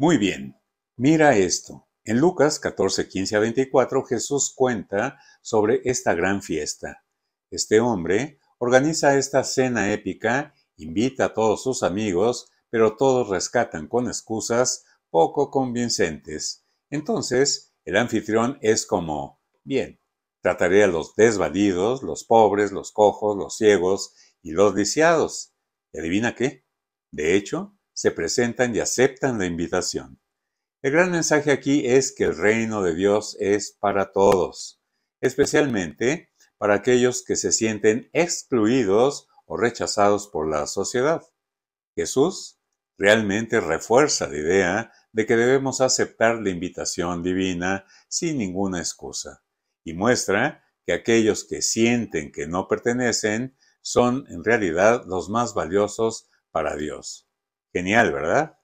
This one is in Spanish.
Muy bien, mira esto. En Lucas 14, 15 a 24, Jesús cuenta sobre esta gran fiesta. Este hombre organiza esta cena épica, invita a todos sus amigos, pero todos rescatan con excusas poco convincentes. Entonces, el anfitrión es como, bien, trataré a los desvalidos, los pobres, los cojos, los ciegos y los lisiados. ¿Y adivina qué? De hecho, se presentan y aceptan la invitación. El gran mensaje aquí es que el reino de Dios es para todos, especialmente para aquellos que se sienten excluidos o rechazados por la sociedad. Jesús realmente refuerza la idea de que debemos aceptar la invitación divina sin ninguna excusa y muestra que aquellos que sienten que no pertenecen son en realidad los más valiosos para Dios. Genial, ¿verdad?